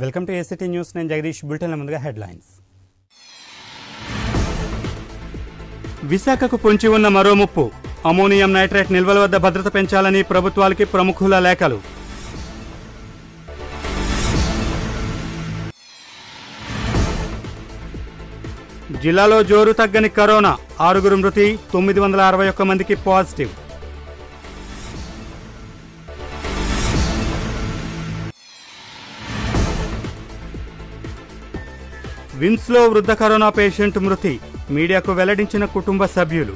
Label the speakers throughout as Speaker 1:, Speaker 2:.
Speaker 1: welcome to ACT news నేను Jagadish bulletin ముందుగా headlines విశాఖకు పొంచి ఉన్న మరో ముప్పు అమోనియం నైట్రేట్ నిల్వల వద్ద భద్రత పెంచాలని ప్రభుత్వాలకి ప్రముఖుల లేఖలు జిల్లాలో జోరు తగ్గని కరోనా ఆరుగురు మృతి తొమ్మిది వందల అరవై ఒక్క మందికి పాజిటివ్ లో వృద్ధ కరోనా పేషెంట్ మృతి మీడియాకు వెల్లడించిన కుటుంబ సభ్యులు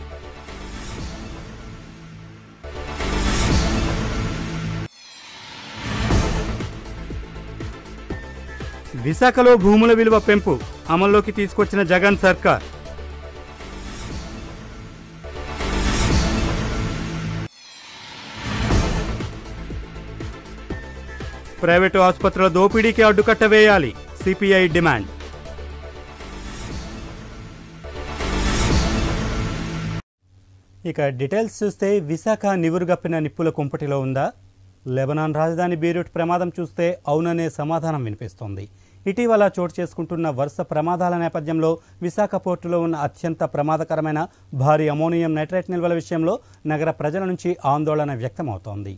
Speaker 1: విశాఖలో భూముల విలువ పెంపు అమల్లోకి తీసుకొచ్చిన జగన్ సర్కార్ ప్రైవేటు ఆసుపత్రుల దోపిడీకి అడ్డుకట్ట వేయాలి సిపిఐ డిమాండ్ ఇక డీటెయిల్స్ చూస్తే విశాఖ నివురుగప్పిన నిప్పుల కుంపటిలో ఉందా లెబనాన్ రాజధాని బీరూట్ ప్రమాదం చూస్తే అవుననే సమాధానం వినిపిస్తోంది ఇటీవల చోటు చేసుకుంటున్న వరుస ప్రమాదాల నేపథ్యంలో విశాఖ పోర్టులో ఉన్న అత్యంత ప్రమాదకరమైన భారీ అమోనియం నైట్రేట్ నిల్వల విషయంలో నగర ప్రజల నుంచి ఆందోళన వ్యక్తమవుతోంది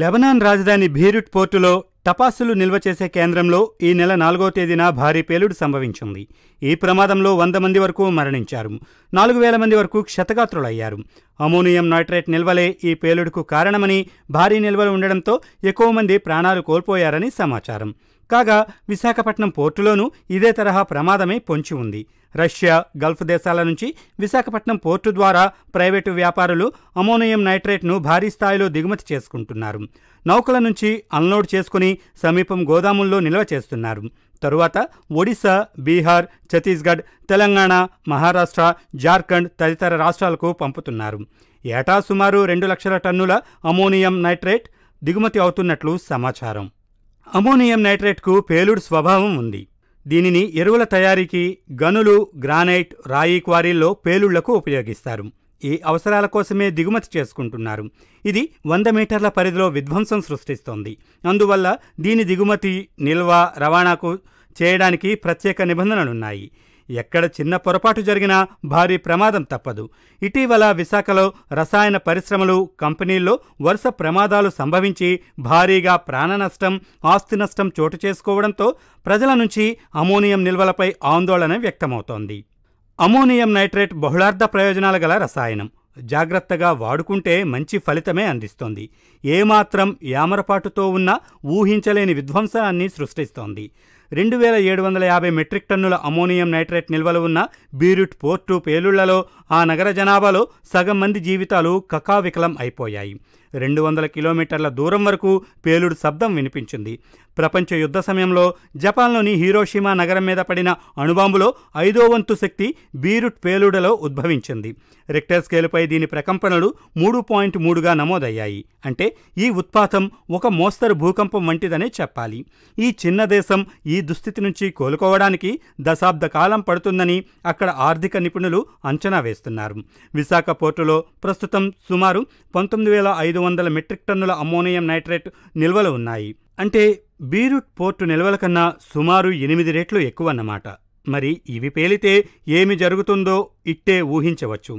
Speaker 1: లెబనాన్ రాజధాని బీరుట్ పోర్టులో టపాసులు నిల్వ చేసే కేంద్రంలో ఈ నెల నాలుగో తేదీన భారీ పేలుడు సంభవించింది ఈ ప్రమాదంలో వంద మంది వరకు మరణించారు నాలుగు వేల మంది వరకు క్షతగాత్రులయ్యారు అమోనియం నైట్రేట్ నిల్వలే ఈ పేలుడుకు కారణమని భారీ నిల్వలు ఉండడంతో ఎక్కువ మంది ప్రాణాలు కోల్పోయారని సమాచారం కాగా విశాఖపట్నం పోర్టులోనూ ఇదే తరహా ప్రమాదమే పొంచి ఉంది రష్యా గల్ఫ్ దేశాల నుంచి విశాఖపట్నం పోర్టు ద్వారా ప్రైవేటు వ్యాపారులు అమోనియం నైట్రేట్ను భారీ స్థాయిలో దిగుమతి చేసుకుంటున్నారు నౌకల నుంచి అన్లోడ్ చేసుకుని సమీపం గోదాముల్లో నిల్వ చేస్తున్నారు తరువాత ఒడిశా బీహార్ ఛత్తీస్గఢ్ తెలంగాణ మహారాష్ట్ర జార్ఖండ్ తదితర రాష్ట్రాలకు పంపుతున్నారు ఏటా సుమారు రెండు లక్షల టన్నుల అమోనియం నైట్రేట్ దిగుమతి అవుతున్నట్లు సమాచారం అమోనియం నైట్రేట్కు పేలుడు స్వభావం ఉంది దీనిని ఎరువుల తయారీకి గనులు గ్రానైట్ రాయి క్వారీల్లో పేలుళ్లకు ఉపయోగిస్తారు ఈ అవసరాల కోసమే దిగుమతి చేసుకుంటున్నారు ఇది వంద మీటర్ల పరిధిలో విధ్వంసం సృష్టిస్తోంది అందువల్ల దీని దిగుమతి నిల్వ రవాణాకు చేయడానికి ప్రత్యేక నిబంధనలున్నాయి ఎక్కడ చిన్న పొరపాటు జరిగినా భారీ ప్రమాదం తప్పదు ఇటీవల విశాఖలో రసాయన పరిశ్రమలు కంపెనీల్లో వరుస ప్రమాదాలు సంభవించి భారీగా ప్రాణ నష్టం ఆస్తి నష్టం చోటు చేసుకోవడంతో ప్రజల నుంచి అమోనియం నిల్వలపై ఆందోళన వ్యక్తమవుతోంది అమోనియం నైట్రేట్ బహుళార్థ ప్రయోజనాలు గల రసాయనం జాగ్రత్తగా వాడుకుంటే మంచి ఫలితమే అందిస్తోంది ఏమాత్రం యామరపాటుతో ఉన్న ఊహించలేని విధ్వంసాన్ని సృష్టిస్తోంది రెండు వేల ఏడు వందల యాభై మెట్రిక్ టన్నుల అమోనియం నైట్రేట్ నిల్వలు ఉన్న బీరుట్ పోర్టు పేలుళ్లలో ఆ నగర జనాభాలో సగం మంది జీవితాలు కకావికలం అయిపోయాయి రెండు వందల కిలోమీటర్ల దూరం వరకు పేలుడు శబ్దం వినిపించింది ప్రపంచ యుద్ధ సమయంలో జపాన్లోని హీరోషిమా నగరం మీద పడిన అణుబాంబులో ఐదో వంతు శక్తి బీరుట్ పేలుడలో ఉద్భవించింది రిక్టర్ స్కేలుపై దీని ప్రకంపనలు మూడు పాయింట్ మూడుగా నమోదయ్యాయి అంటే ఈ ఉత్పాతం ఒక మోస్తరు భూకంపం వంటిదనే చెప్పాలి ఈ చిన్న దేశం ఈ దుస్థితి నుంచి కోలుకోవడానికి దశాబ్ద కాలం పడుతుందని అక్కడ ఆర్థిక నిపుణులు అంచనా వేస్తున్నారు విశాఖ పోర్టులో ప్రస్తుతం సుమారు పంతొమ్మిది వేల ఐదు వందల మెట్రిక్ టన్నుల అమ్మోనియం నైట్రేట్ నిల్వలు ఉన్నాయి అంటే బీరూట్ పోర్టు నిల్వల కన్నా సుమారు ఎనిమిది రెట్లు ఎక్కువన్నమాట మరి ఇవి పేలితే ఏమి జరుగుతుందో ఇట్టే ఊహించవచ్చు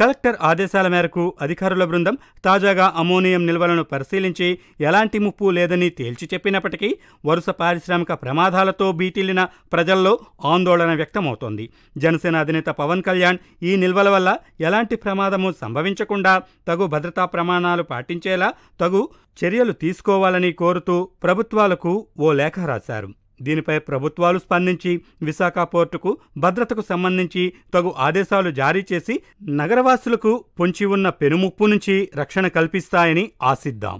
Speaker 1: కలెక్టర్ ఆదేశాల మేరకు అధికారుల బృందం తాజాగా అమోనియం నిల్వలను పరిశీలించి ఎలాంటి ముప్పు లేదని తేల్చి చెప్పినప్పటికీ వరుస పారిశ్రామిక ప్రమాదాలతో బీటిల్లిన ప్రజల్లో ఆందోళన వ్యక్తమవుతోంది జనసేన అధినేత పవన్ కళ్యాణ్ ఈ నిల్వల వల్ల ఎలాంటి ప్రమాదము సంభవించకుండా తగు భద్రతా ప్రమాణాలు పాటించేలా తగు చర్యలు తీసుకోవాలని కోరుతూ ప్రభుత్వాలకు ఓ లేఖ రాశారు దీనిపై ప్రభుత్వాలు స్పందించి విశాఖ పోర్టుకు భద్రతకు సంబంధించి తగు ఆదేశాలు జారీ చేసి నగరవాసులకు పొంచి ఉన్న పెనుముప్పు నుంచి రక్షణ కల్పిస్తాయని ఆశిద్దాం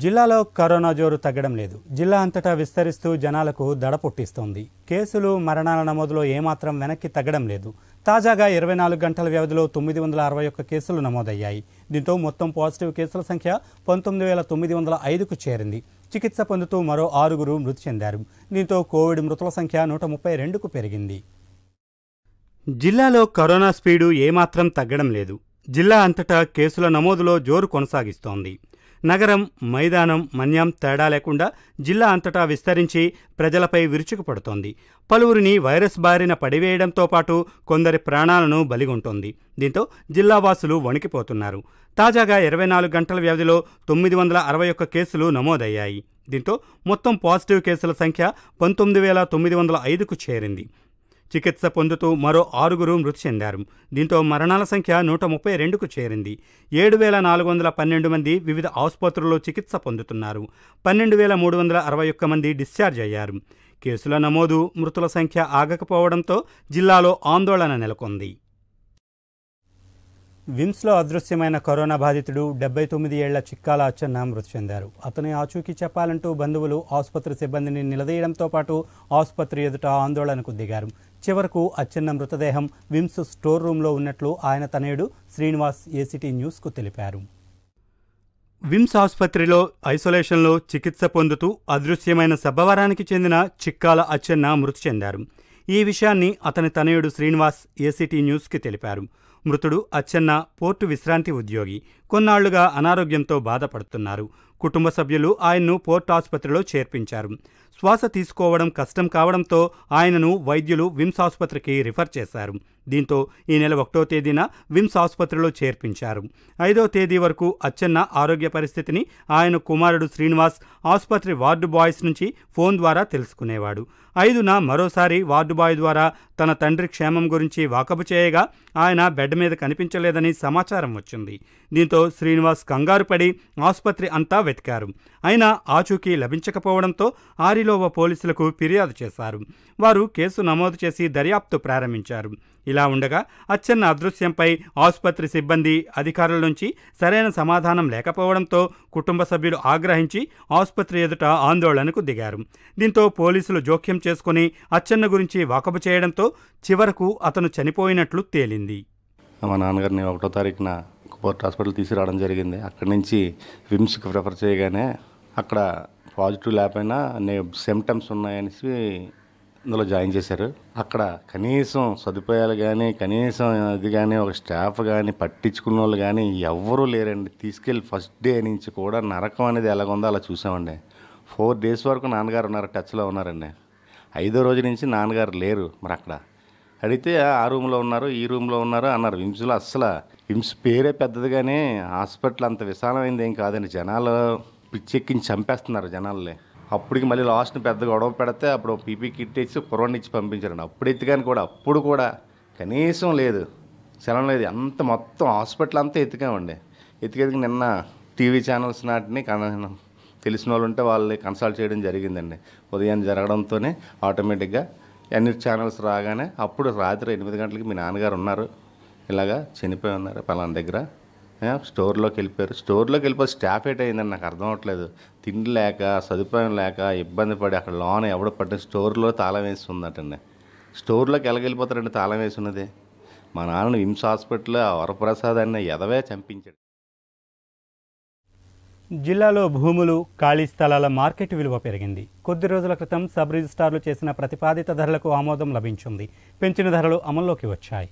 Speaker 1: జిల్లాలో కరోనా జోరు తగ్గడం లేదు జిల్లా అంతటా విస్తరిస్తూ జనాలకు దడ పుట్టిస్తోంది కేసులు మరణాల నమోదులో ఏమాత్రం వెనక్కి తగ్గడం లేదు తాజాగా ఇరవై నాలుగు గంటల వ్యవధిలో తొమ్మిది వందల అరవై ఒక్క కేసులు నమోదయ్యాయి దీంతో మొత్తం పాజిటివ్ కేసుల సంఖ్య పంతొమ్మిది వేల తొమ్మిది వందల ఐదుకు చేరింది చికిత్స పొందుతూ మరో ఆరుగురు మృతి చెందారు దీంతో కోవిడ్ మృతుల సంఖ్య నూట ముప్పై రెండుకు పెరిగింది జిల్లాలో కరోనా స్పీడు ఏమాత్రం తగ్గడం లేదు జిల్లా అంతటా కేసుల నమోదులో జోరు కొనసాగిస్తోంది నగరం మైదానం మన్యం తేడా లేకుండా జిల్లా అంతటా విస్తరించి ప్రజలపై విరుచుకుపడుతోంది పలువురిని వైరస్ బారిన పడివేయడంతో పాటు కొందరి ప్రాణాలను బలిగొంటోంది దీంతో జిల్లావాసులు వణికిపోతున్నారు తాజాగా ఇరవై నాలుగు గంటల వ్యవధిలో తొమ్మిది వందల అరవై ఒక్క కేసులు నమోదయ్యాయి దీంతో మొత్తం పాజిటివ్ కేసుల సంఖ్య పంతొమ్మిది వేల తొమ్మిది వందల ఐదుకు చేరింది చికిత్స పొందుతూ మరో ఆరుగురు మృతి చెందారు దీంతో మరణాల సంఖ్య నూట ముప్పై రెండుకు చేరింది ఏడు వేల నాలుగు వందల పన్నెండు మంది వివిధ ఆసుపత్రుల్లో చికిత్స పొందుతున్నారు పన్నెండు వేల మూడు వందల అరవై ఒక్క మంది డిశ్చార్జ్ అయ్యారు కేసుల నమోదు మృతుల సంఖ్య ఆగకపోవడంతో జిల్లాలో ఆందోళన నెలకొంది విమ్స్లో అదృశ్యమైన కరోనా బాధితుడు డెబ్బై తొమ్మిది ఏళ్ల చిక్కాల అచ్చన్న మృతి చెందారు అతని ఆచూకీ చెప్పాలంటూ బంధువులు ఆసుపత్రి సిబ్బందిని నిలదీయడంతో పాటు ఆసుపత్రి ఎదుట ఆందోళనకు దిగారు చివరకు అచ్చెన్న మృతదేహం విమ్స్ స్టోర్ రూమ్లో ఉన్నట్లు ఆయన తనయుడు శ్రీనివాస్ ఏసీటీ న్యూస్కు తెలిపారు విమ్స్ ఆసుపత్రిలో ఐసోలేషన్లో చికిత్స పొందుతూ అదృశ్యమైన సబ్బవరానికి చెందిన చిక్కాల అచ్చెన్న మృతి చెందారు ఈ విషయాన్ని అతని తనయుడు శ్రీనివాస్ ఏసీటీ న్యూస్కి తెలిపారు మృతుడు అచ్చెన్న పోర్టు విశ్రాంతి ఉద్యోగి కొన్నాళ్లుగా అనారోగ్యంతో బాధపడుతున్నారు కుటుంబ సభ్యులు ఆయన్ను పోర్టు ఆసుపత్రిలో చేర్పించారు శ్వాస తీసుకోవడం కష్టం కావడంతో ఆయనను వైద్యులు విమ్స్ ఆసుపత్రికి రిఫర్ చేశారు దీంతో ఈ నెల ఒకటో తేదీన విమ్స్ ఆసుపత్రిలో చేర్పించారు ఐదో తేదీ వరకు అచ్చెన్న ఆరోగ్య పరిస్థితిని ఆయన కుమారుడు శ్రీనివాస్ ఆసుపత్రి వార్డు బాయ్స్ నుంచి ఫోన్ ద్వారా తెలుసుకునేవాడు ఐదున మరోసారి వార్డు బాయ్ ద్వారా తన తండ్రి క్షేమం గురించి వాకబు చేయగా ఆయన బెడ్ మీద కనిపించలేదని సమాచారం వచ్చింది దీంతో శ్రీనివాస్ కంగారు పడి ఆసుపత్రి అంతా వెతికారు అయినా ఆచూకీ లభించకపోవడంతో ఆరిలో మైలోవా పోలీసులకు ఫిర్యాదు చేశారు వారు కేసు నమోదు చేసి దర్యాప్తు ప్రారంభించారు ఇలా ఉండగా అచ్చెన్న అదృశ్యంపై ఆసుపత్రి సిబ్బంది అధికారుల నుంచి సరైన సమాధానం లేకపోవడంతో కుటుంబ సభ్యులు ఆగ్రహించి ఆసుపత్రి ఎదుట ఆందోళనకు దిగారు దీంతో పోలీసులు జోక్యం చేసుకుని అచ్చెన్న గురించి వాకబు చేయడంతో చివరకు అతను చనిపోయినట్లు తేలింది
Speaker 2: మా నాన్నగారిని ఒకటో తారీఖున కోర్ట్ హాస్పిటల్ తీసుకురావడం జరిగింది అక్కడి నుంచి విమ్స్కి ప్రిఫర్ చేయగానే అక్కడ పాజిటివ్ లేకపోయినా నే సిమ్టమ్స్ ఉన్నాయనేసి ఇందులో జాయిన్ చేశారు అక్కడ కనీసం సదుపాయాలు కానీ కనీసం అది కానీ ఒక స్టాఫ్ కానీ పట్టించుకున్న వాళ్ళు కానీ ఎవరూ లేరండి తీసుకెళ్ళి ఫస్ట్ డే నుంచి కూడా నరకం అనేది ఎలాగుందో అలా చూసామండి ఫోర్ డేస్ వరకు నాన్నగారు ఉన్నారు టచ్లో ఉన్నారండి ఐదో రోజు నుంచి నాన్నగారు లేరు మరి అక్కడ అడిగితే ఆ రూమ్లో ఉన్నారు ఈ రూమ్లో ఉన్నారు అన్నారు విమ్స్లో అస్సలు విమ్స్ పేరే పెద్దది కానీ హాస్పిటల్ అంత విశాలమైంది ఏం కాదండి జనాలు పిచ్చెక్కించి చంపేస్తున్నారు జనాల్ని అప్పటికి మళ్ళీ లాస్ట్ని పెద్ద గొడవ పెడితే అప్పుడు పీపీ కిట్ ఇచ్చి కుర్రవాడిని ఇచ్చి పంపించారండి అప్పుడు కానీ కూడా అప్పుడు కూడా కనీసం లేదు శలం లేదు అంత మొత్తం హాస్పిటల్ అంతా ఎతికామండి ఎతికేది నిన్న టీవీ ఛానల్స్ నాటిని తెలిసిన వాళ్ళు ఉంటే వాళ్ళని కన్సల్ట్ చేయడం జరిగిందండి ఉదయం జరగడంతోనే ఆటోమేటిక్గా అన్ని ఛానల్స్ రాగానే అప్పుడు రాత్రి ఎనిమిది గంటలకి మీ నాన్నగారు ఉన్నారు ఇలాగా చనిపోయి ఉన్నారు పలానా దగ్గర స్టోర్లోకి వెళ్ళిపోయారు స్టోర్లోకి వెళ్ళిపోయి స్టాఫ్ ఏట్ అయిందని నాకు అర్థం అవట్లేదు తిండి లేక సదుపాయం లేక ఇబ్బంది పడి అక్కడ లోన్ ఎవడ పట్టిన స్టోర్లో తాళం వేస్తుందటండి స్టోర్లోకి ఎలాగెళ్ళిపోతారండి తాళం వేసి ఉన్నది మా నాన్న విమ్స్ హాస్పిటల్లో వరప్రసాద్ అన్న ఎదవే చంపించాడు
Speaker 1: జిల్లాలో భూములు ఖాళీ స్థలాల మార్కెట్ విలువ పెరిగింది కొద్ది రోజుల క్రితం సబ్ రిజిస్టార్లు చేసిన ప్రతిపాదిత ధరలకు ఆమోదం లభించింది పెంచిన ధరలు అమల్లోకి వచ్చాయి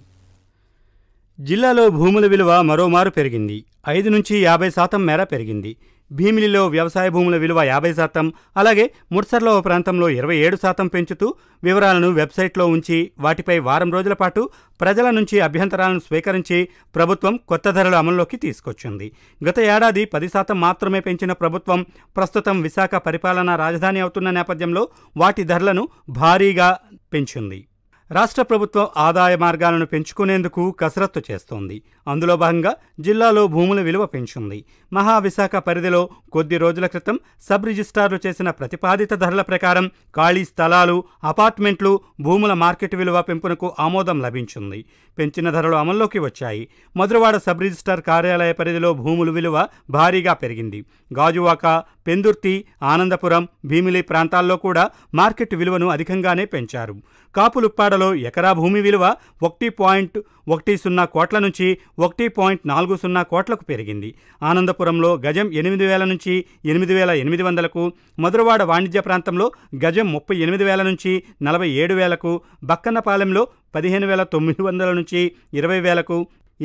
Speaker 1: జిల్లాలో భూముల విలువ మరోమారు పెరిగింది ఐదు నుంచి యాభై శాతం మేర పెరిగింది భీమిలిలో వ్యవసాయ భూముల విలువ యాభై శాతం అలాగే ముడ్సర్లో ప్రాంతంలో ఇరవై ఏడు శాతం పెంచుతూ వివరాలను వెబ్సైట్లో ఉంచి వాటిపై వారం రోజుల పాటు ప్రజల నుంచి అభ్యంతరాలను స్వీకరించి ప్రభుత్వం కొత్త ధరలు అమల్లోకి తీసుకొచ్చింది గత ఏడాది పది శాతం మాత్రమే పెంచిన ప్రభుత్వం ప్రస్తుతం విశాఖ పరిపాలనా రాజధాని అవుతున్న నేపథ్యంలో వాటి ధరలను భారీగా పెంచింది రాష్ట్ర ప్రభుత్వం ఆదాయ మార్గాలను పెంచుకునేందుకు కసరత్తు చేస్తోంది అందులో భాగంగా జిల్లాలో భూముల విలువ పెంచింది మహావిశాఖ పరిధిలో కొద్ది రోజుల క్రితం సబ్ రిజిస్ట్రార్లు చేసిన ప్రతిపాదిత ధరల ప్రకారం ఖాళీ స్థలాలు అపార్ట్మెంట్లు భూముల మార్కెట్ విలువ పెంపునకు ఆమోదం లభించింది పెంచిన ధరలు అమల్లోకి వచ్చాయి మధురవాడ సబ్ రిజిస్ట్రార్ కార్యాలయ పరిధిలో భూముల విలువ భారీగా పెరిగింది గాజువాక పెందుర్తి ఆనందపురం భీమిలి ప్రాంతాల్లో కూడా మార్కెట్ విలువను అధికంగానే పెంచారు కాపులుప్పాడ తెలంగాణలో ఎకరా భూమి విలువ ఒకటి పాయింట్ ఒకటి సున్నా కోట్ల నుంచి ఒకటి పాయింట్ నాలుగు సున్నా కోట్లకు పెరిగింది ఆనందపురంలో గజం ఎనిమిది వేల నుంచి ఎనిమిది వేల ఎనిమిది వందలకు మధురవాడ వాణిజ్య ప్రాంతంలో గజం ముప్పై ఎనిమిది వేల నుంచి నలభై ఏడు వేలకు బక్కన్నపాలెంలో పదిహేను వేల తొమ్మిది వందల నుంచి ఇరవై వేలకు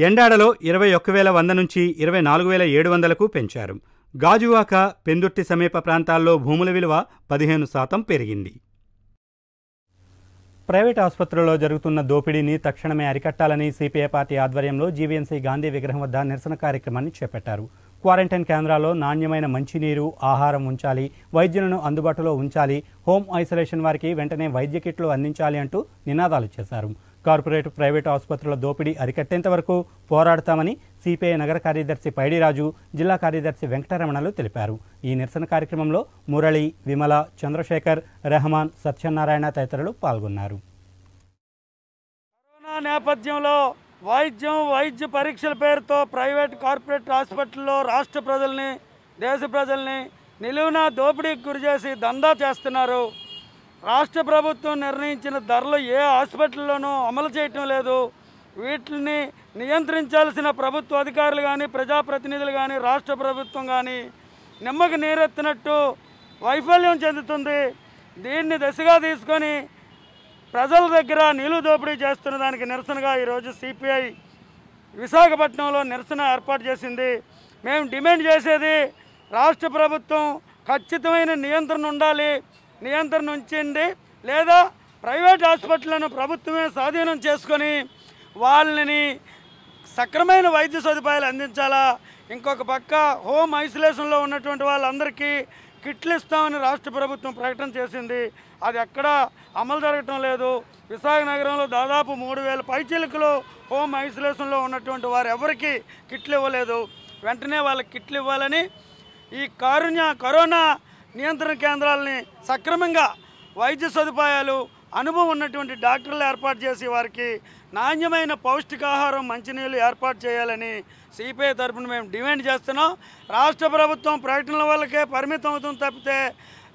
Speaker 1: ఎండాడలో ఇరవై ఒక్క వేల వంద నుంచి ఇరవై నాలుగు వేల ఏడు వందలకు పెంచారు గాజువాక పెందుర్తి సమీప ప్రాంతాల్లో భూముల విలువ పదిహేను శాతం పెరిగింది ప్రైవేట్ ఆసుపత్రుల్లో జరుగుతున్న దోపిడీని తక్షణమే అరికట్టాలని సిపిఐ పార్టీ ఆధ్వర్యంలో జీవీఎంసీ గాంధీ విగ్రహం వద్ద నిరసన కార్యక్రమాన్ని చేపట్టారు క్వారంటైన్ కేంద్రాల్లో నాణ్యమైన మంచినీరు ఆహారం ఉంచాలి వైద్యులను అందుబాటులో ఉంచాలి హోమ్ ఐసోలేషన్ వారికి వెంటనే వైద్య కిట్లు అందించాలి అంటూ నినాదాలు చేశారు కార్పొరేట్ ప్రైవేట్ ఆసుపత్రుల దోపిడీ అరికట్టేంత వరకు పోరాడతామని సిపిఐ నగర కార్యదర్శి పైడిరాజు జిల్లా కార్యదర్శి వెంకటరమణలు తెలిపారు ఈ నిరసన కార్యక్రమంలో మురళి విమల చంద్రశేఖర్ రెహమాన్ సత్యనారాయణ తదితరులు పాల్గొన్నారు
Speaker 3: కరోనా నేపథ్యంలో వైద్యం వైద్య పరీక్షల పేరుతో ప్రైవేట్ కార్పొరేట్ హాస్పిటల్లో రాష్ట్ర ప్రజల్ని దేశ ప్రజల్ని నిలువున దోపిడీకి గురిచేసి దందా చేస్తున్నారు రాష్ట్ర ప్రభుత్వం నిర్ణయించిన ధరలు ఏ హాస్పిటల్లోనూ అమలు చేయటం లేదు వీటిని నియంత్రించాల్సిన ప్రభుత్వ అధికారులు కానీ ప్రజాప్రతినిధులు కానీ రాష్ట్ర ప్రభుత్వం కానీ నిమ్మకి నీరెత్తినట్టు వైఫల్యం చెందుతుంది దీన్ని దశగా తీసుకొని ప్రజల దగ్గర నీళ్లు దోపిడీ చేస్తున్న దానికి నిరసనగా ఈరోజు సిపిఐ విశాఖపట్నంలో నిరసన ఏర్పాటు చేసింది మేము డిమాండ్ చేసేది రాష్ట్ర ప్రభుత్వం ఖచ్చితమైన నియంత్రణ ఉండాలి నియంత్రణ ఉంచండి లేదా ప్రైవేట్ హాస్పిటళ్లను ప్రభుత్వమే స్వాధీనం చేసుకొని వాళ్ళని సక్రమైన వైద్య సదుపాయాలు అందించాలా ఇంకొక పక్క హోమ్ ఐసోలేషన్లో ఉన్నటువంటి వాళ్ళందరికీ కిట్లు ఇస్తామని రాష్ట్ర ప్రభుత్వం ప్రకటన చేసింది అది ఎక్కడ అమలు జరగటం లేదు విశాఖ నగరంలో దాదాపు మూడు వేల పైచీలకులో హోమ్ ఐసోలేషన్లో ఉన్నటువంటి వారు ఎవరికి కిట్లు ఇవ్వలేదు వెంటనే వాళ్ళకి కిట్లు ఇవ్వాలని ఈ కారుణ్య కరోనా నియంత్రణ కేంద్రాలని సక్రమంగా వైద్య సదుపాయాలు అనుభవం ఉన్నటువంటి డాక్టర్లు ఏర్పాటు చేసి వారికి నాణ్యమైన పౌష్టికాహారం మంచినీళ్ళు ఏర్పాటు చేయాలని సిపిఐ తరఫున మేము డిమాండ్ చేస్తున్నాం రాష్ట్ర ప్రభుత్వం ప్రకటనల వల్లకే పరిమితం అవుతుంది తప్పితే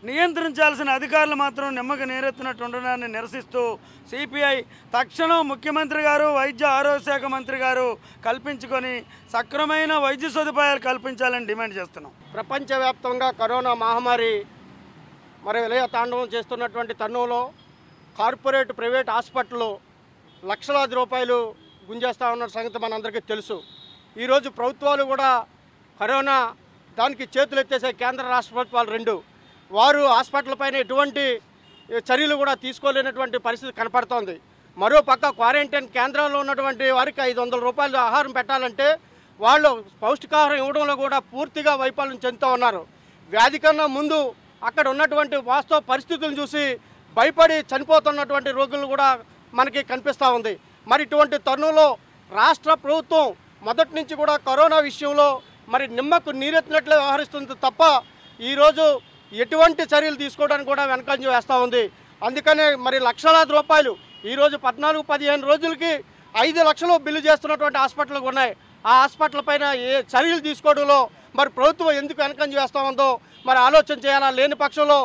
Speaker 3: నియంత్రించాల్సిన అధికారులు మాత్రం నిమ్మక నేరెత్తినట్టు ఉండడాన్ని నిరసిస్తూ సిపిఐ తక్షణం ముఖ్యమంత్రి గారు వైద్య ఆరోగ్య శాఖ మంత్రి గారు కల్పించుకొని సక్రమైన వైద్య సదుపాయాలు
Speaker 4: కల్పించాలని డిమాండ్ చేస్తున్నాం ప్రపంచవ్యాప్తంగా కరోనా మహమ్మారి మరి విలయ తాండవం చేస్తున్నటువంటి తరుణంలో కార్పొరేట్ ప్రైవేట్ హాస్పిటల్లో లక్షలాది రూపాయలు గుంజేస్తూ ఉన్న సంగతి మనందరికీ తెలుసు ఈరోజు ప్రభుత్వాలు కూడా కరోనా దానికి చేతులు ఎత్తేసే కేంద్ర రాష్ట్ర ప్రభుత్వాలు రెండు వారు హాస్పిటల్ పైన ఎటువంటి చర్యలు కూడా తీసుకోలేనటువంటి పరిస్థితి కనపడుతోంది మరో పక్క క్వారంటైన్ కేంద్రాల్లో ఉన్నటువంటి వారికి ఐదు వందల రూపాయలు ఆహారం పెట్టాలంటే వాళ్ళు పౌష్టికాహారం ఇవ్వడంలో కూడా పూర్తిగా వైఫల్యం చెందుతూ ఉన్నారు వ్యాధి ముందు అక్కడ ఉన్నటువంటి వాస్తవ పరిస్థితులను చూసి భయపడి చనిపోతున్నటువంటి రోగులు కూడా మనకి కనిపిస్తూ ఉంది మరి ఇటువంటి తరుణంలో రాష్ట్ర ప్రభుత్వం మొదటి నుంచి కూడా కరోనా విషయంలో మరి నిమ్మకు నీరెత్తినట్లు వ్యవహరిస్తుంది తప్ప ఈరోజు ఎటువంటి చర్యలు తీసుకోవడానికి కూడా వెనకాల వేస్తూ ఉంది అందుకనే మరి లక్షలాది రూపాయలు ఈరోజు పద్నాలుగు పదిహేను రోజులకి ఐదు లక్షలు బిల్లు చేస్తున్నటువంటి హాస్పిటల్ ఉన్నాయి ఆ హాస్పిటల్ పైన ఏ చర్యలు తీసుకోవడంలో మరి ప్రభుత్వం ఎందుకు వెనకం వేస్తూ ఉందో మరి ఆలోచన చేయాలా లేని పక్షంలో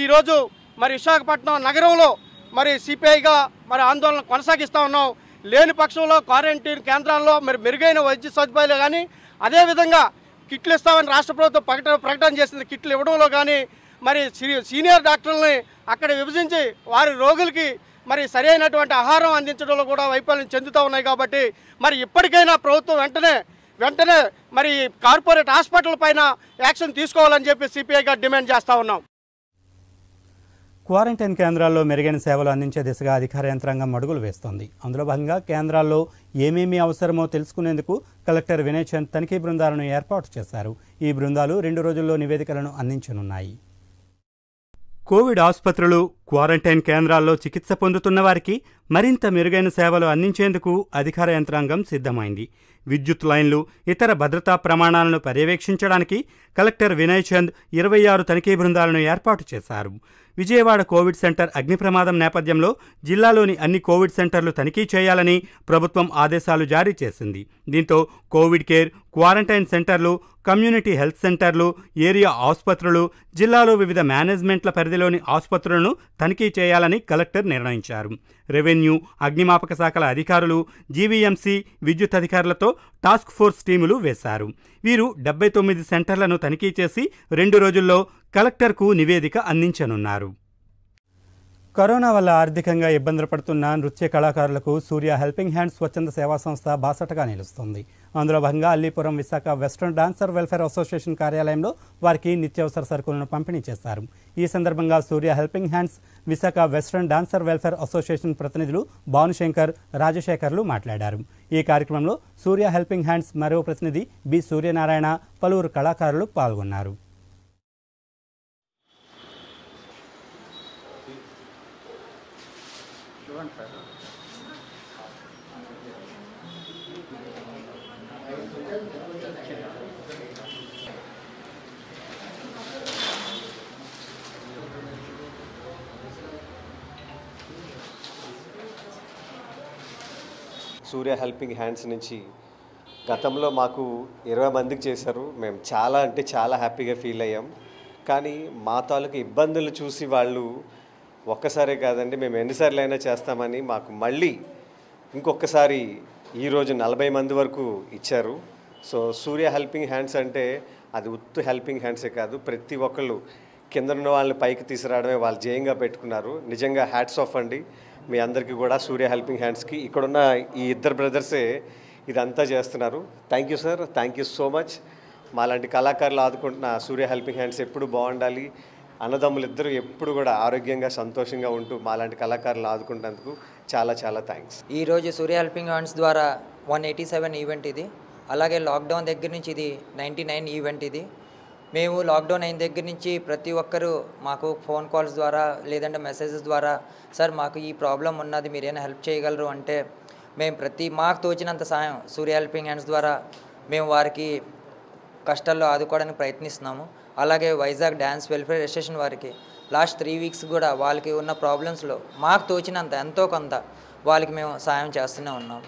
Speaker 4: ఈరోజు మరి విశాఖపట్నం నగరంలో మరి సిపిఐగా మరి ఆందోళన కొనసాగిస్తూ ఉన్నాం లేని పక్షంలో క్వారంటైన్ కేంద్రాల్లో మరి మెరుగైన వైద్య సదుపాయాలు కానీ అదేవిధంగా కిట్లు ఇస్తామని రాష్ట్ర ప్రభుత్వం ప్రకటన ప్రకటన చేసింది కిట్లు ఇవ్వడంలో కానీ మరి సీనియర్ డాక్టర్లని అక్కడ విభజించి వారి రోగులకి మరి సరైనటువంటి ఆహారం అందించడంలో కూడా వైఫల్యం చెందుతూ ఉన్నాయి కాబట్టి మరి ఇప్పటికైనా ప్రభుత్వం వెంటనే వెంటనే మరి కార్పొరేట్ హాస్పిటల్ పైన యాక్షన్ తీసుకోవాలని చెప్పి సిపిఐగా డిమాండ్ చేస్తూ ఉన్నాం
Speaker 1: క్వారంటైన్ కేంద్రాల్లో మెరుగైన సేవలు అందించే దిశగా అధికార యంత్రాంగం అడుగులు వేస్తోంది అందులో భాగంగా కేంద్రాల్లో ఏమేమి అవసరమో తెలుసుకునేందుకు కలెక్టర్ వినయ్ చంద్ తనిఖీ బృందాలను ఏర్పాటు చేశారు ఈ బృందాలు రెండు రోజుల్లో నివేదికలను అందించనున్నాయి కోవిడ్ ఆసుపత్రులు క్వారంటైన్ కేంద్రాల్లో చికిత్స పొందుతున్న వారికి మరింత మెరుగైన సేవలు అందించేందుకు అధికార యంత్రాంగం సిద్ధమైంది విద్యుత్ లైన్లు ఇతర భద్రతా ప్రమాణాలను పర్యవేక్షించడానికి కలెక్టర్ వినయ్ చంద్ ఇరవై ఆరు తనిఖీ బృందాలను ఏర్పాటు చేశారు విజయవాడ కోవిడ్ సెంటర్ అగ్ని ప్రమాదం నేపథ్యంలో జిల్లాలోని అన్ని కోవిడ్ సెంటర్లు తనిఖీ చేయాలని ప్రభుత్వం ఆదేశాలు జారీ చేసింది దీంతో కోవిడ్ కేర్ క్వారంటైన్ సెంటర్లు కమ్యూనిటీ హెల్త్ సెంటర్లు ఏరియా ఆసుపత్రులు జిల్లాలో వివిధ మేనేజ్మెంట్ల పరిధిలోని ఆసుపత్రులను తనిఖీ చేయాలని కలెక్టర్ నిర్ణయించారు రెవెన్యూ అగ్నిమాపక శాఖల అధికారులు జీవీఎంసీ విద్యుత్ అధికారులతో టాస్క్ ఫోర్స్ టీములు వేశారు వీరు డెబ్బై తొమ్మిది సెంటర్లను తనిఖీ చేసి రెండు రోజుల్లో కలెక్టర్కు నివేదిక అందించనున్నారు కరోనా వల్ల ఆర్థికంగా ఇబ్బందులు పడుతున్న నృత్య కళాకారులకు సూర్య హెల్పింగ్ హ్యాండ్ స్వచ్ఛంద సేవా సంస్థ బాసటగా నిలుస్తుంది అందులో భాగంగా Allipuram Visakha western dancer welfare association కార్యాలయంలో వారికి నిత్యావసర సరుకులను పంపిణీ చేస్తారు ఈ సందర్భంగా Surya helping hands Visakha western dancer welfare association ప్రతినిధులు భానుశంకర్ రాజశేఖర్లు మాట్లాడారు ఈ కార్యక్రమంలో సూర్య హెల్పింగ్ హ్యాండ్స్ మరో ప్రతినిధి బి సూర్యనారాయణ పలువురు కళాకారులు పాల్గొన్నారు
Speaker 4: సూర్య హెల్పింగ్ హ్యాండ్స్ నుంచి గతంలో మాకు ఇరవై మందికి చేశారు మేము చాలా అంటే చాలా హ్యాపీగా ఫీల్ అయ్యాం కానీ మా తాలూకు ఇబ్బందులు చూసి వాళ్ళు ఒక్కసారే కాదండి మేము ఎన్నిసార్లు అయినా చేస్తామని మాకు మళ్ళీ ఇంకొకసారి ఈరోజు నలభై మంది వరకు ఇచ్చారు సో సూర్య హెల్పింగ్ హ్యాండ్స్ అంటే అది ఉత్తు హెల్పింగ్ హ్యాండ్సే కాదు ప్రతి ఒక్కళ్ళు కింద ఉన్న వాళ్ళని పైకి తీసుకురావడమే వాళ్ళు జయంగా పెట్టుకున్నారు నిజంగా హ్యాట్స్ ఆఫ్ అండి మీ అందరికీ కూడా సూర్య హెల్పింగ్ హ్యాండ్స్కి ఇక్కడున్న ఈ ఇద్దరు బ్రదర్సే ఇదంతా చేస్తున్నారు thank you sir thank you so much మాలాంటి కళాకారులు ఆదుకుంటున్న సూర్య హెల్పింగ్ హ్యాండ్స్ ఎప్పుడు బాగుండాలి అన్నదమ్ములు ఇద్దరు ఎప్పుడు కూడా ఆరోగ్యంగా సంతోషంగా ఉంటూ మాలాంటి
Speaker 5: కళాకారులు ఆదుకుంటున్నందుకు చాలా చాలా థ్యాంక్స్ ఈరోజు సూర్య హెల్పింగ్ హ్యాండ్స్ ద్వారా వన్ ఎయిటీ సెవెన్ ఈవెంట్ ఇది అలాగే లాక్డౌన్ దగ్గర నుంచి ఇది నైంటీ నైన్ ఈవెంట్ ఇది మేము లాక్డౌన్ అయిన దగ్గర నుంచి ప్రతి ఒక్కరూ మాకు ఫోన్ కాల్స్ ద్వారా లేదంటే మెసేజెస్ ద్వారా సార్ మాకు ఈ ప్రాబ్లం ఉన్నది మీరైనా హెల్ప్ చేయగలరు అంటే మేము ప్రతి మాకు తోచినంత సాయం సూర్య హెల్పింగ్ హ్యాండ్స్ ద్వారా మేము వారికి కష్టాల్లో ఆదుకోవడానికి ప్రయత్నిస్తున్నాము అలాగే వైజాగ్ డ్యాన్స్ వెల్ఫేర్ రిజిస్ట్రేషన్ వారికి లాస్ట్ త్రీ వీక్స్ కూడా వాళ్ళకి ఉన్న ప్రాబ్లమ్స్లో మాకు తోచినంత ఎంతో కొంత వాళ్ళకి మేము సాయం చేస్తూనే
Speaker 6: ఉన్నాం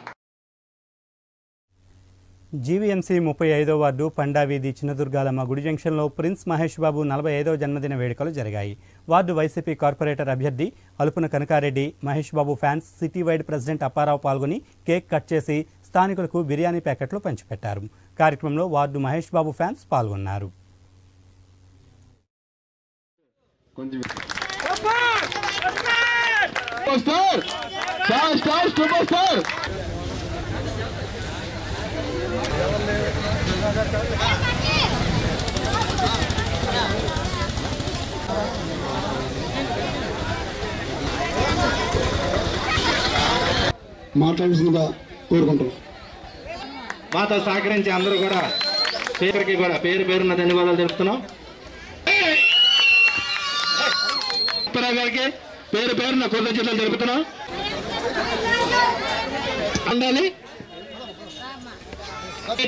Speaker 1: జీవీఎంసీ ముప్పై ఐదో వార్డు పండావీధి చిన్నదుర్గాలమ్మ గుడి జంక్షన్లో ప్రిన్స్ మహేష్ బాబు నలభై ఐదో జన్మదిన వేడుకలు జరిగాయి వార్డు వైసీపీ కార్పొరేటర్ అభ్యర్థి Alupuna Kanakareddy Mahesh Babu fans city wide president Apparao పాల్గొని కేక్ కట్ చేసి స్థానికులకు బిర్యానీ ప్యాకెట్లు పంచిపెట్టారు కార్యక్రమంలో వార్డు మహేష్ బాబు ఫ్యాన్స్ పాల్గొన్నారు
Speaker 7: స్టార్ సూపర్ స్టార్
Speaker 6: మాట్లాడుతుందిగా కోరుకుంటున్నాం
Speaker 1: మాతో సహకరించి అందరూ కూడా పేరుకి కూడా
Speaker 4: పేరు పేరున్న ధన్యవాదాలు తెలుపుతున్నాం గారికి పేరు పేరున కృతజ్ఞతలు తెలుపుతున్నాం అందాలి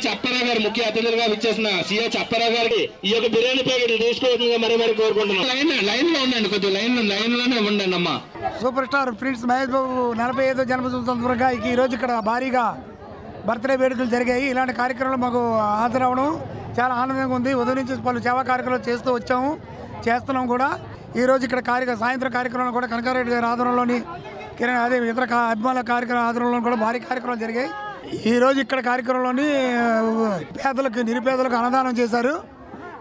Speaker 6: చప్పారావు గారు ముఖ్య
Speaker 4: అతిథులుగా విచ్చేసిన
Speaker 6: సీఎం
Speaker 3: చప్పారావు గారికి ఈ యొక్క బిర్యానీ ప్యాకెట్లు తీసుకోవడం మరి మరి కోరుకుంటున్నాం లైన్ లైన్ లో ఉండండి కొద్దిగా లైన్ లైన్ లోనే ఉండండి అమ్మా super star prince Mahesh Babu నలభై ఐదో జన్మ సందర్భంగా ఈ రోజు ఇక్కడ భారీగా బర్త్డే వేడుకలు జరిగాయి ఇలాంటి కార్యక్రమాలు మాకు హాజరవడం చాలా ఆనందంగా ఉంది ఉదయం నుంచి పలు సేవా కార్యక్రమాలు చేస్తూ వచ్చాము చేస్తున్నాం కూడా ఈరోజు ఇక్కడ కార్య సాయంత్రం కార్యక్రమాలు కూడా కనకారెడ్డి గారి ఆధ్వర్యంలోని కిరణ్ అదే ఇతర అభిమానుల కార్యక్రమ ఆధ్వర్యంలో కూడా భారీ కార్యక్రమాలు జరిగాయి ఈరోజు ఇక్కడ కార్యక్రమంలోని పేదలకు నిరుపేదలకు అన్నదానం చేశారు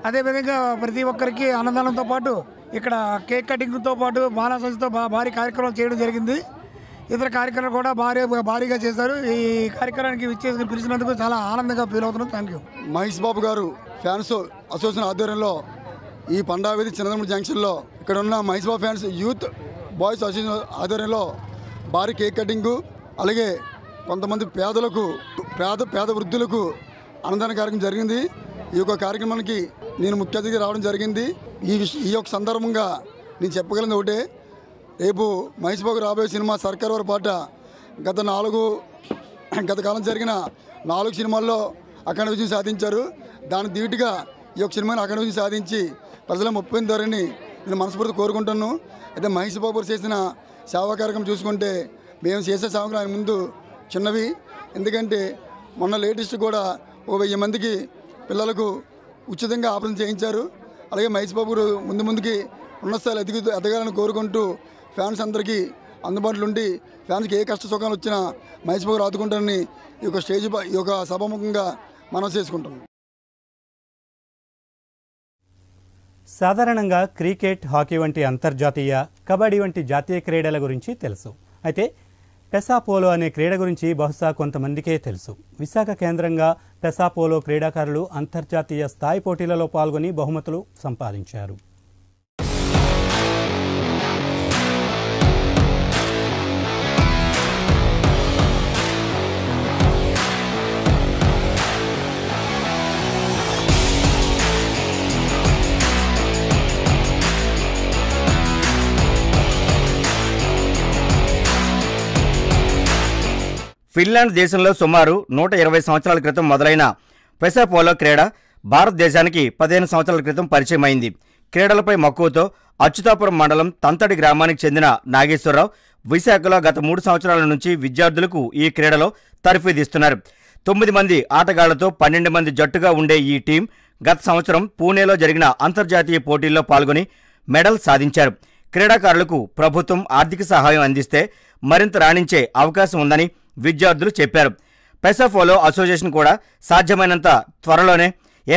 Speaker 3: అదేవిధంగా ప్రతి ఒక్కరికి అన్నదానంతో పాటు ఇక్కడ కేక్ కటింగ్తో పాటు బాణాసంచతో భారీ కార్యక్రమం చేయడం జరిగింది ఇతర కార్యక్రమాలు కూడా భారీ భారీగా చేశారు
Speaker 6: ఈ కార్యక్రమానికి విచ్చేసి పిలిచినందుకు చాలా ఆనందంగా ఫీల్ అవుతున్నాం థ్యాంక్ యూ మహేష్ బాబు గారు ఫ్యాన్స్ అసోసియేషన్ ఆధ్వర్యంలో ఈ పండావేది చంద్రమూడి జంక్షన్లో ఇక్కడ ఉన్న Mahesh Babu fans youth boys association ఆధ్వర్యంలో భారీ కేక్ కటింగు అలాగే కొంతమంది పేదలకు పేద పేద వృద్ధులకు అన్నదాన కార్యక్రమం జరిగింది ఈ యొక్క కార్యక్రమానికి నేను ముఖ్య అతిథి రావడం జరిగింది ఈ ఈ యొక్క సందర్భంగా నేను చెప్పగలిగింది ఒకటే రేపు మహేష్ బాబు రాబోయే సినిమా సర్కార్ వారి పాట గత నాలుగు గత కాలం జరిగిన నాలుగు సినిమాల్లో అఖండ విజయం సాధించారు దాని దీటుగా ఈ యొక్క సినిమాని అఖండ విజయం సాధించి ప్రజల ముప్పై ధరని నేను మనస్ఫూర్తి కోరుకుంటున్నాను అయితే మహేష్ బాబు చేసిన సేవా కార్యక్రమం చూసుకుంటే మేము చేసే సేవకులు ఆయన ముందు చిన్నవి ఎందుకంటే మొన్న లేటెస్ట్ కూడా ఓ వెయ్యి మందికి పిల్లలకు ఉచితంగా ఆపరేషన్ చేయించారు అలాగే మహేష్ బాబు గారు ముందు ముందుకి ఉన్న స్థాయిలో ఎదుగు ఎదగాలని కోరుకుంటూ ఫ్యాన్స్ అందరికీ అందుబాటులో ఉండి ఫ్యాన్స్కి ఏ కష్ట సుఖాలు వచ్చినా మహేష్ బాబు రాదుకుంటారని ఈ యొక్క స్టేజ్ ఈ యొక్క సభాముఖంగా మనం చేసుకుంటాం
Speaker 1: సాధారణంగా క్రికెట్ హాకీ వంటి అంతర్జాతీయ కబడ్డీ వంటి జాతీయ క్రీడల గురించి తెలుసు అయితే పెసాపోలో అనే క్రీడ గురించి బహుశా కొంతమందికే తెలుసు విశాఖ కేంద్రంగా పెసాపోలో క్రీడాకారులు అంతర్జాతీయ స్థాయి పోటీలలో పాల్గొని బహుమతులు సంపాదించారు
Speaker 4: ఫిన్లాండ్ దేశంలో సుమారు నూట ఇరవై సంవత్సరాల క్రితం మొదలైన పెసాపోలో క్రీడ భారతదేశానికి పదిహేను సంవత్సరాల క్రితం పరిచయమైంది క్రీడలపై మక్కువతో అచ్యుతాపురం మండలం తంతడి గ్రామానికి చెందిన నాగేశ్వరరావు విశాఖలో గత మూడు సంవత్సరాల నుంచి విద్యార్థులకు ఈ క్రీడలో తర్ఫీదిస్తున్నారు తొమ్మిది మంది ఆటగాళ్లతో పన్నెండు మంది జట్టుగా ఉండే ఈ టీం గత సంవత్సరం పూణేలో జరిగిన అంతర్జాతీయ పోటీల్లో పాల్గొని మెడల్ సాధించారు క్రీడాకారులకు ప్రభుత్వం ఆర్థిక సహాయం అందిస్తే మరింత రాణించే అవకాశం ఉందని విద్యార్థులు చెప్పారు పెసఫోలో అసోసియేషన్ కూడా సాధ్యమైనంత త్వరలోనే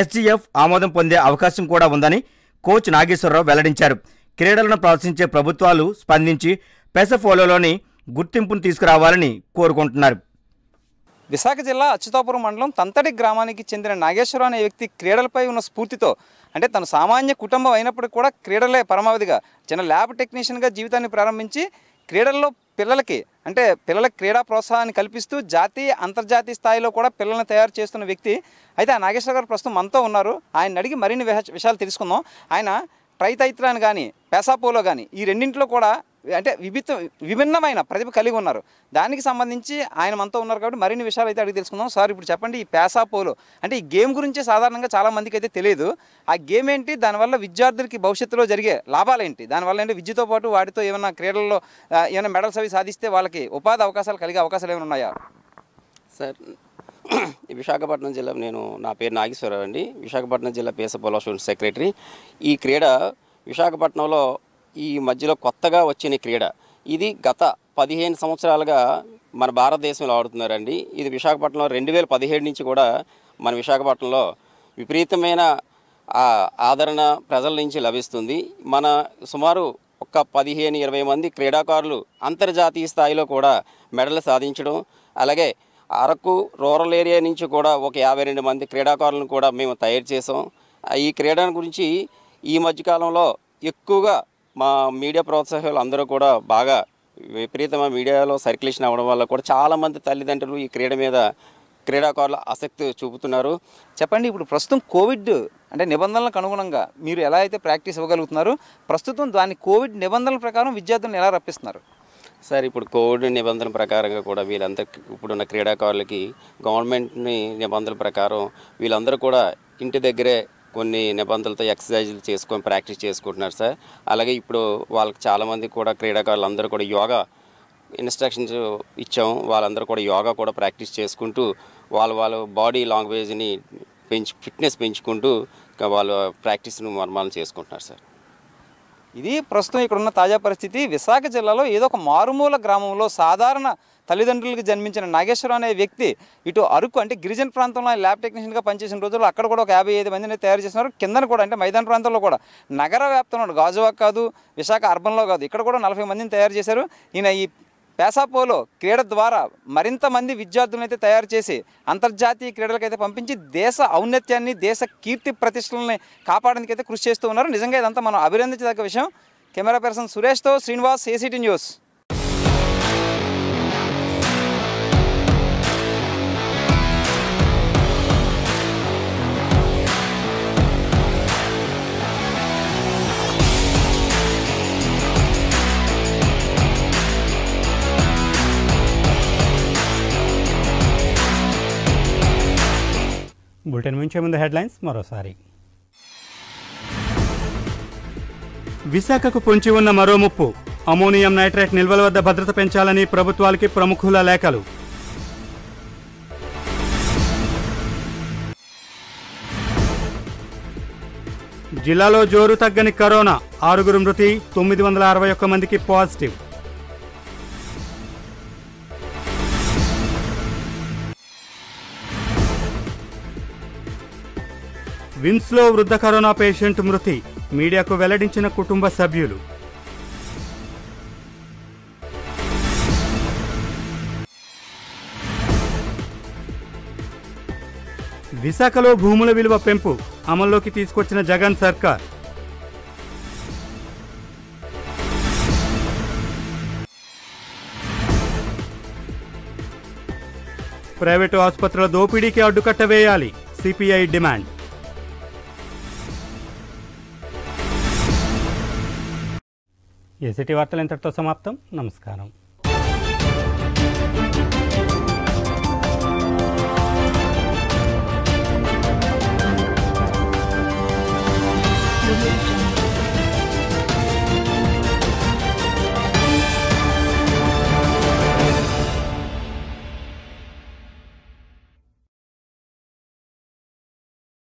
Speaker 4: ఎస్జీఎఫ్ ఆమోదం పొందే అవకాశం కూడా ఉందని కోచ్ నాగేశ్వరరావు వెల్లడించారు క్రీడలను ప్రోత్సహించే
Speaker 5: ప్రభుత్వాలు స్పందించి పెసఫోలోని గుర్తింపును తీసుకురావాలని కోరుకుంటున్నారు విశాఖ జిల్లా అచ్యుతాపురం మండలం తంతడి గ్రామానికి చెందిన నాగేశ్వరరావు అనే వ్యక్తి క్రీడలపై ఉన్న స్ఫూర్తితో అంటే తన సామాన్య కుటుంబం అయినప్పటికీ కూడా క్రీడలే పరమావధిగా చిన్న ల్యాబ్ టెక్నీషియన్గా జీవితాన్ని ప్రారంభించి క్రీడల్లో పిల్లలకి అంటే పిల్లల క్రీడా ప్రోత్సాహాన్ని కల్పిస్తూ జాతీయ అంతర్జాతీయ స్థాయిలో కూడా పిల్లల్ని తయారు చేస్తున్న వ్యక్తి అయితే ఆ నాగేశ్వర గారు ప్రస్తుతం మనతో ఉన్నారు ఆయన అడిగి మరిన్ని విషయాలు తెలుసుకుందాం ఆయన ట్రైతైత్రాన్ని కానీ పెసాపోలో కానీ ఈ రెండింటిలో కూడా అంటే విభిత్ విభిన్నమైన ప్రతిభ కలిగి ఉన్నారు దానికి సంబంధించి ఆయన మనతో ఉన్నారు కాబట్టి మరిన్ని విషయాలు అయితే అడిగి తెలుసుకుందాం సార్ ఇప్పుడు చెప్పండి ఈ పేసా పోలో అంటే ఈ గేమ్ గురించి సాధారణంగా చాలామందికి అయితే తెలియదు ఆ గేమ్ ఏంటి దానివల్ల విద్యార్థులకి భవిష్యత్తులో జరిగే లాభాలు ఏంటి దానివల్ల ఏంటి విద్యతో పాటు వాటితో ఏమైనా క్రీడల్లో ఏమైనా మెడల్స్ అవి సాధిస్తే వాళ్ళకి ఉపాధి అవకాశాలు కలిగే అవకాశాలు ఏమైనా ఉన్నాయా
Speaker 7: సార్ విశాఖపట్నం జిల్లా నేను నా పేరు నాగేశ్వరరావు అండి విశాఖపట్నం జిల్లా పేసపోలో స్టూడెంట్ సెక్రటరీ ఈ క్రీడ విశాఖపట్నంలో ఈ మధ్యలో కొత్తగా వచ్చిన క్రీడ ఇది గత పదిహేను సంవత్సరాలుగా మన భారతదేశంలో ఆడుతున్నారండి ఇది విశాఖపట్నంలో రెండు వేల పదిహేడు నుంచి కూడా మన విశాఖపట్నంలో విపరీతమైన ఆదరణ ప్రజల నుంచి లభిస్తుంది మన సుమారు ఒక పదిహేను ఇరవై మంది క్రీడాకారులు అంతర్జాతీయ స్థాయిలో కూడా మెడల్ సాధించడం అలాగే అరకు రూరల్ ఏరియా నుంచి కూడా ఒక యాభై రెండు మంది క్రీడాకారులను కూడా మేము తయారు చేసాం ఈ క్రీడల గురించి ఈ మధ్యకాలంలో ఎక్కువగా మా మీడియా ప్రోత్సాహకులు అందరూ కూడా బాగా విపరీతమైన మీడియాలో సర్క్యులేషన్ అవ్వడం వల్ల కూడా చాలామంది తల్లిదండ్రులు ఈ క్రీడ మీద క్రీడాకారుల ఆసక్తి చూపుతున్నారు చెప్పండి ఇప్పుడు ప్రస్తుతం కోవిడ్
Speaker 5: అంటే నిబంధనలకు అనుగుణంగా మీరు ఎలా అయితే ప్రాక్టీస్ ఇవ్వగలుగుతున్నారు ప్రస్తుతం దాని కోవిడ్ నిబంధనల ప్రకారం విద్యార్థులను ఎలా రప్పిస్తున్నారు
Speaker 7: సార్ ఇప్పుడు కోవిడ్ నిబంధనల ప్రకారంగా కూడా వీళ్ళందరికి ఇప్పుడున్న క్రీడాకారులకి గవర్నమెంట్ని నిబంధనల ప్రకారం వీళ్ళందరూ కూడా ఇంటి దగ్గరే కొన్ని నిబంధనలతో ఎక్సర్సైజ్లు చేసుకొని ప్రాక్టీస్ చేసుకుంటున్నారు సార్ అలాగే ఇప్పుడు వాళ్ళకి చాలామంది కూడా క్రీడాకారులు అందరూ కూడా యోగా ఇన్స్ట్రక్షన్స్ ఇచ్చాము వాళ్ళందరూ కూడా యోగా కూడా ప్రాక్టీస్ చేసుకుంటూ వాళ్ళ వాళ్ళ బాడీ లాంగ్వేజ్ని పెంచి ఫిట్నెస్ పెంచుకుంటూ వాళ్ళ ప్రాక్టీస్ను మర్మాలను చేసుకుంటున్నారు సార్
Speaker 5: ఇది ప్రస్తుతం ఇక్కడ ఉన్న తాజా పరిస్థితి విశాఖ జిల్లాలో ఏదో ఒక మారుమూల గ్రామంలో సాధారణ తల్లిదండ్రులకు జన్మించిన నాగేశ్వరం అనే వ్యక్తి ఇటు అరకు అంటే గిరిజన ప్రాంతంలో ఆయన ల్యాబ్ టెక్నీషియన్గా పనిచేసిన రోజుల్లో అక్కడ కూడా ఒక యాభై ఐదు మందిని తయారు చేసినారు కిందన కూడా అంటే మైదాన ప్రాంతంలో కూడా నగర వ్యాప్తంలో గాజువాక్ కాదు విశాఖ అర్బన్లో కాదు ఇక్కడ కూడా నలభై మందిని తయారు చేశారు ఈయన ఈ పేసాపోలో క్రీడ ద్వారా మరింత మంది విద్యార్థులను అయితే తయారు చేసి అంతర్జాతీయ క్రీడలకైతే పంపించి దేశ ఔన్నత్యాన్ని దేశ కీర్తి ప్రతిష్టలని కాపాడడానికి అయితే కృషి చేస్తూ ఉన్నారు నిజంగా ఇదంతా మనం అభినందించదగ్గ విషయం కెమెరా పర్సన్ సురేష్తో శ్రీనివాస్ ఏసీటీ న్యూస్
Speaker 1: బులెటిన్ ముంచే ముందు హెడ్లైన్స్ మరోసారి విశాఖకు పొంచి ఉన్న మరో ముప్పు అమోనియం నైట్రేట్ నిల్వల వద్ద భద్రత పెంచాలని ప్రభుత్వాలకి ప్రముఖుల లేఖలు జిల్లాలో జోరు తగ్గని కరోనా ఆరుగురు మృతి తొమ్మిది వందల అరవై ఒక్క మందికి పాజిటివ్ విమ్స్లో వృద్ధ కరోనా పేషెంట్ మృతి మీడియాకు వెల్లడించిన కుటుంబ సభ్యులు విశాఖలో భూముల విలువ పెంపు అమల్లోకి తీసుకొచ్చిన జగన్ సర్కార్ ప్రైవేటు ఆసుపత్రుల దోపిడీకి అడ్డుకట్ట వేయాలి సిపిఐ డిమాండ్ ఏసీటీ వార్తలు ఇంతటితో సమాప్తం నమస్కారం